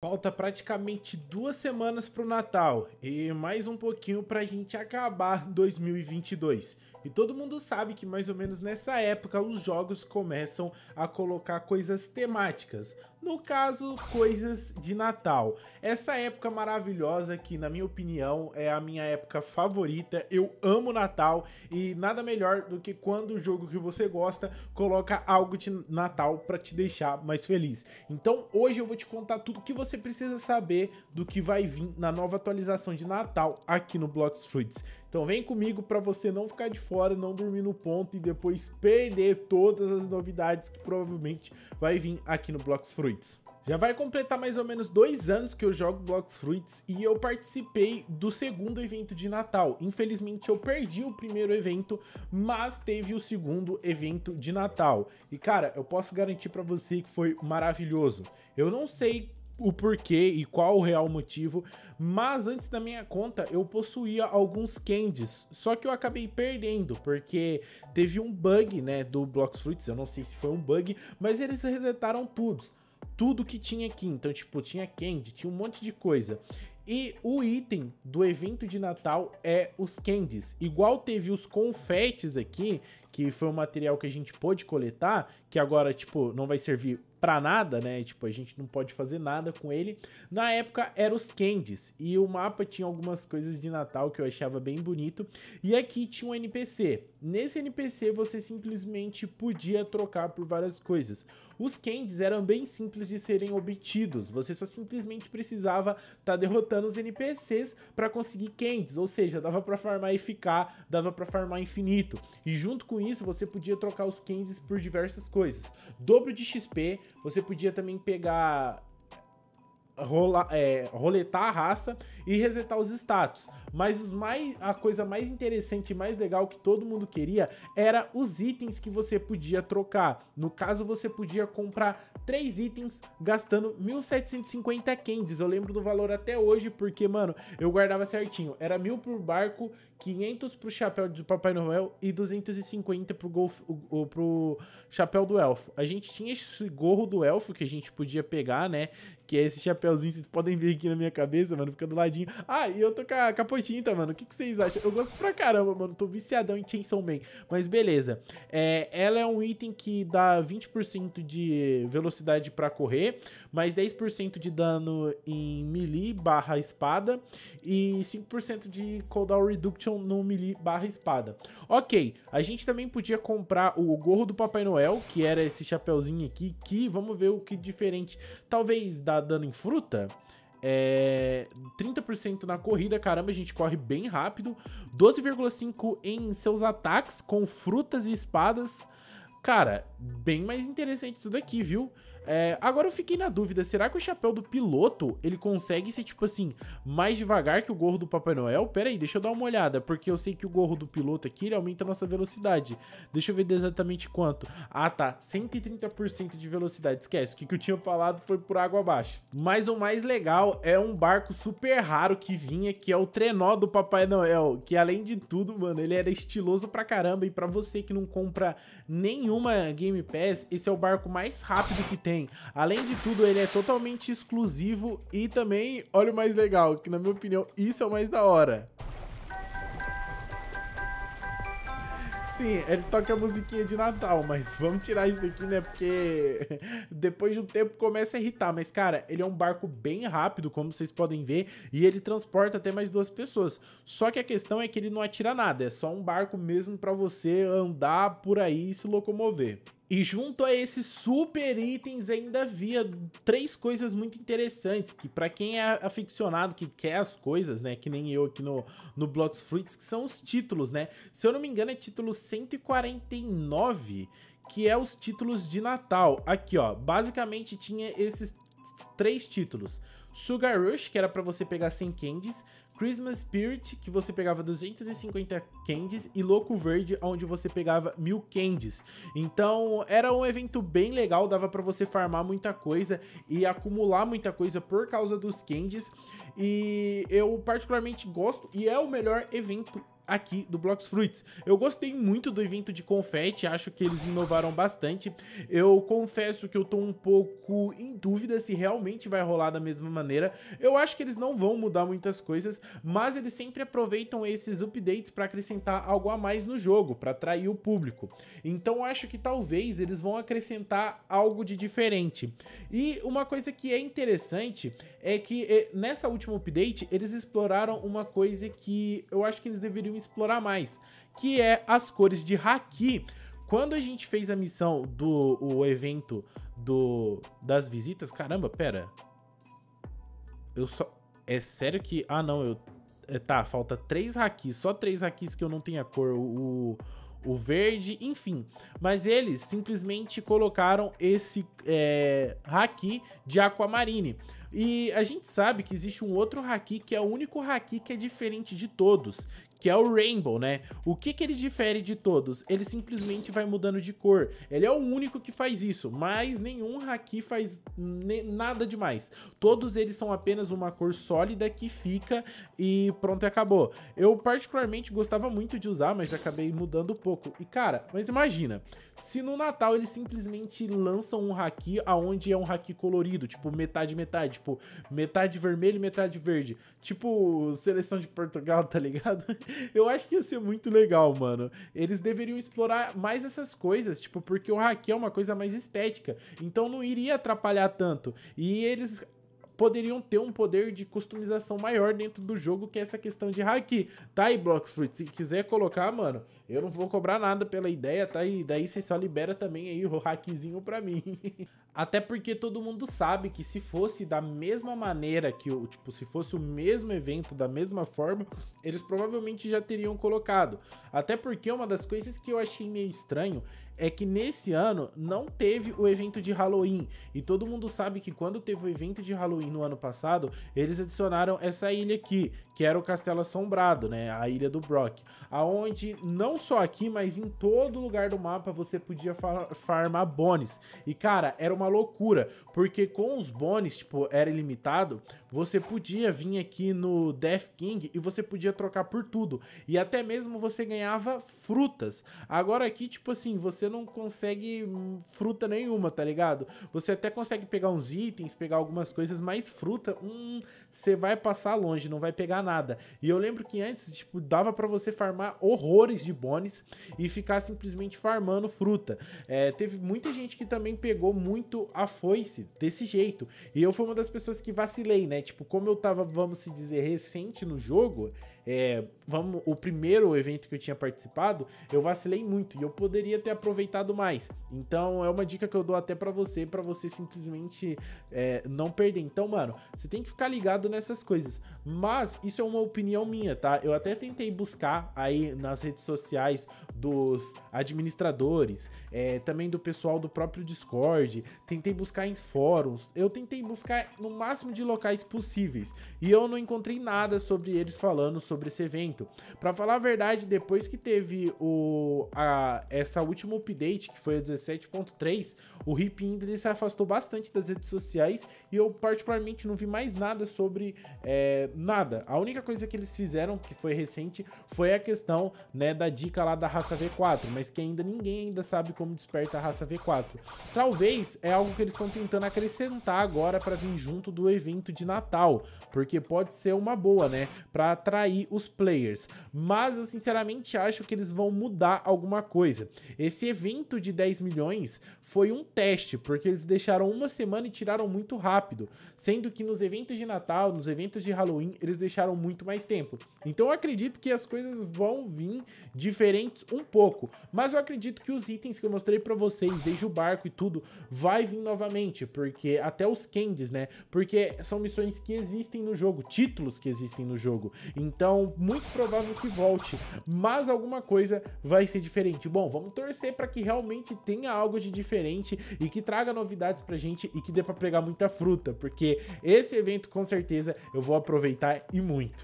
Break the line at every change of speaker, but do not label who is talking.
Falta praticamente duas semanas para o Natal e mais um pouquinho para a gente acabar 2022. E todo mundo sabe que mais ou menos nessa época os jogos começam a colocar coisas temáticas, no caso, coisas de Natal. Essa época maravilhosa que, na minha opinião, é a minha época favorita. Eu amo Natal e nada melhor do que quando o jogo que você gosta coloca algo de Natal para te deixar mais feliz. Então, hoje eu vou te contar tudo que você você precisa saber do que vai vir na nova atualização de Natal aqui no Blocks Fruits. Então vem comigo para você não ficar de fora, não dormir no ponto e depois perder todas as novidades que provavelmente vai vir aqui no Blocks Fruits. Já vai completar mais ou menos dois anos que eu jogo Blocks Fruits e eu participei do segundo evento de Natal. Infelizmente eu perdi o primeiro evento, mas teve o segundo evento de Natal. E cara, eu posso garantir para você que foi maravilhoso. Eu não sei o porquê e qual o real motivo, mas antes da minha conta eu possuía alguns candies, só que eu acabei perdendo, porque teve um bug, né, do blocks Fruits, eu não sei se foi um bug, mas eles resetaram tudo, tudo que tinha aqui, então tipo, tinha candy, tinha um monte de coisa. E o item do evento de Natal é os candies. Igual teve os confetes aqui, que foi um material que a gente pôde coletar, que agora, tipo, não vai servir para nada, né? Tipo, a gente não pode fazer nada com ele. Na época era os Candies e o mapa tinha algumas coisas de Natal que eu achava bem bonito. E aqui tinha um NPC. Nesse NPC você simplesmente podia trocar por várias coisas. Os candies eram bem simples de serem obtidos, você só simplesmente precisava estar tá derrotando os NPCs para conseguir candies, ou seja, dava para farmar e ficar, dava para farmar infinito. E junto com isso, você podia trocar os candies por diversas coisas. Dobro de XP, você podia também pegar rola, é, roletar a raça e resetar os status. Mas mais, a coisa mais interessante e mais legal que todo mundo queria era os itens que você podia trocar. No caso, você podia comprar três itens gastando 1.750 candies. Eu lembro do valor até hoje, porque, mano, eu guardava certinho. Era mil por barco 500 pro chapéu do Papai Noel e 250 pro, golf, o, o, pro chapéu do elfo. A gente tinha esse gorro do elfo que a gente podia pegar, né? Que é esse chapéuzinho, vocês podem ver aqui na minha cabeça, mano, fica do ladinho. Ah, e eu tô com a capotinta, mano, o que, que vocês acham? Eu gosto pra caramba, mano, tô viciadão em Chainsaw Man. Mas beleza, é, ela é um item que dá 20% de velocidade pra correr, mais 10% de dano em melee barra espada e 5% de cooldown reduction Action no melee barra espada. Ok, a gente também podia comprar o gorro do Papai Noel, que era esse chapéuzinho aqui, que vamos ver o que diferente. Talvez dá dano em fruta? É, 30% na corrida, caramba, a gente corre bem rápido. 12,5% em seus ataques com frutas e espadas. Cara, bem mais interessante isso daqui, viu? É, agora eu fiquei na dúvida, será que o chapéu do piloto, ele consegue ser, tipo assim, mais devagar que o gorro do Papai Noel? Pera aí, deixa eu dar uma olhada, porque eu sei que o gorro do piloto aqui, ele aumenta a nossa velocidade. Deixa eu ver exatamente quanto. Ah, tá, 130% de velocidade, esquece, o que, que eu tinha falado foi por água abaixo. Mas o mais legal é um barco super raro que vinha, que é o trenó do Papai Noel, que além de tudo, mano, ele era estiloso pra caramba, e pra você que não compra nenhuma Game Pass, esse é o barco mais rápido que tem. Além de tudo, ele é totalmente exclusivo e também, olha o mais legal, que na minha opinião, isso é o mais da hora. Sim, ele toca a musiquinha de Natal, mas vamos tirar isso daqui, né? Porque depois de um tempo começa a irritar. Mas, cara, ele é um barco bem rápido, como vocês podem ver, e ele transporta até mais duas pessoas. Só que a questão é que ele não atira nada, é só um barco mesmo para você andar por aí e se locomover. E junto a esses super itens ainda havia três coisas muito interessantes, que para quem é aficionado, que quer as coisas, né, que nem eu aqui no, no Blocks Fruits, que são os títulos, né? Se eu não me engano é título 149, que é os títulos de Natal. Aqui, ó, basicamente tinha esses três títulos. Sugar Rush, que era para você pegar 100 candies, Christmas Spirit, que você pegava 250 candies, e Louco Verde, onde você pegava mil candies. Então, era um evento bem legal, dava para você farmar muita coisa e acumular muita coisa por causa dos candies. E eu particularmente gosto, e é o melhor evento aqui do Blox Fruits. Eu gostei muito do evento de confete, acho que eles inovaram bastante. Eu confesso que eu tô um pouco em dúvida se realmente vai rolar da mesma maneira. Eu acho que eles não vão mudar muitas coisas, mas eles sempre aproveitam esses updates para acrescentar algo a mais no jogo, para atrair o público. Então acho que talvez eles vão acrescentar algo de diferente. E uma coisa que é interessante é que eh, nessa última update eles exploraram uma coisa que eu acho que eles deveriam explorar mais, que é as cores de Haki. Quando a gente fez a missão do o evento do das visitas, caramba, pera. Eu só é sério que ah não, eu é, tá, falta três Hakis, só três Hakis que eu não tenho a cor, o o verde, enfim. Mas eles simplesmente colocaram esse é, haki de Aquamarine. E a gente sabe que existe um outro haki que é o único haki que é diferente de todos, que é o Rainbow, né? O que, que ele difere de todos? Ele simplesmente vai mudando de cor. Ele é o único que faz isso, mas nenhum haki faz nada demais. Todos eles são apenas uma cor sólida que fica e pronto, acabou. Eu particularmente gostava muito de usar, mas acabei mudando pouco. E cara, mas imagina, se no Natal eles simplesmente lançam um haki aonde é um haki colorido, tipo metade metade, tipo, metade vermelho e metade verde. Tipo, seleção de Portugal, tá ligado? Eu acho que ia ser muito legal, mano. Eles deveriam explorar mais essas coisas, tipo, porque o hack é uma coisa mais estética. Então não iria atrapalhar tanto. E eles poderiam ter um poder de customização maior dentro do jogo, que é essa questão de haki. Tá aí, Bloxfruit, se quiser colocar, mano, eu não vou cobrar nada pela ideia, tá? E daí você só libera também aí o hackzinho pra mim. Até porque todo mundo sabe que se fosse da mesma maneira que o, tipo, se fosse o mesmo evento da mesma forma, eles provavelmente já teriam colocado. Até porque uma das coisas que eu achei meio estranho é que nesse ano não teve o evento de Halloween. E todo mundo sabe que quando teve o evento de Halloween no ano passado, eles adicionaram essa ilha aqui, que era o Castelo Assombrado, né? A ilha do Brock. Aonde não só aqui, mas em todo lugar do mapa você podia farmar bônus E cara, era uma loucura, porque com os bônus, tipo, era ilimitado, você podia vir aqui no Death King e você podia trocar por tudo. E até mesmo você ganhava frutas. Agora aqui, tipo assim, você não consegue hum, fruta nenhuma, tá ligado? Você até consegue pegar uns itens, pegar algumas coisas, mas fruta, hum, você vai passar longe, não vai pegar nada. E eu lembro que antes, tipo, dava para você farmar horrores de bônus e ficar simplesmente farmando fruta. É, teve muita gente que também pegou muito muito a foice desse jeito. E eu fui uma das pessoas que vacilei, né? Tipo, como eu tava, vamos se dizer, recente no jogo, é, vamos, o primeiro evento que eu tinha participado, eu vacilei muito e eu poderia ter aproveitado mais. Então é uma dica que eu dou até para você, para você simplesmente é, não perder. Então, mano, você tem que ficar ligado nessas coisas. Mas isso é uma opinião minha, tá? Eu até tentei buscar aí nas redes sociais dos administradores, é, também do pessoal do próprio Discord, tentei buscar em fóruns, eu tentei buscar no máximo de locais possíveis e eu não encontrei nada sobre eles falando sobre esse evento. Para falar a verdade, depois que teve o a, essa última update, que foi a 17.3, o Rip Indra se afastou bastante das redes sociais e eu particularmente não vi mais nada sobre é, nada. A única coisa que eles fizeram, que foi recente, foi a questão né, da dica lá da raça raça V4, mas que ainda ninguém ainda sabe como desperta a raça V4. Talvez é algo que eles estão tentando acrescentar agora para vir junto do evento de Natal, porque pode ser uma boa, né, para atrair os players. Mas eu sinceramente acho que eles vão mudar alguma coisa. Esse evento de 10 milhões foi um teste, porque eles deixaram uma semana e tiraram muito rápido, sendo que nos eventos de Natal, nos eventos de Halloween, eles deixaram muito mais tempo. Então eu acredito que as coisas vão vir diferentes um pouco, mas eu acredito que os itens que eu mostrei para vocês, desde o barco e tudo, vai vir novamente, porque até os candies, né? Porque são missões que existem no jogo, títulos que existem no jogo. Então, muito provável que volte, mas alguma coisa vai ser diferente. Bom, vamos torcer para que realmente tenha algo de diferente e que traga novidades pra gente e que dê para pegar muita fruta, porque esse evento com certeza eu vou aproveitar e muito.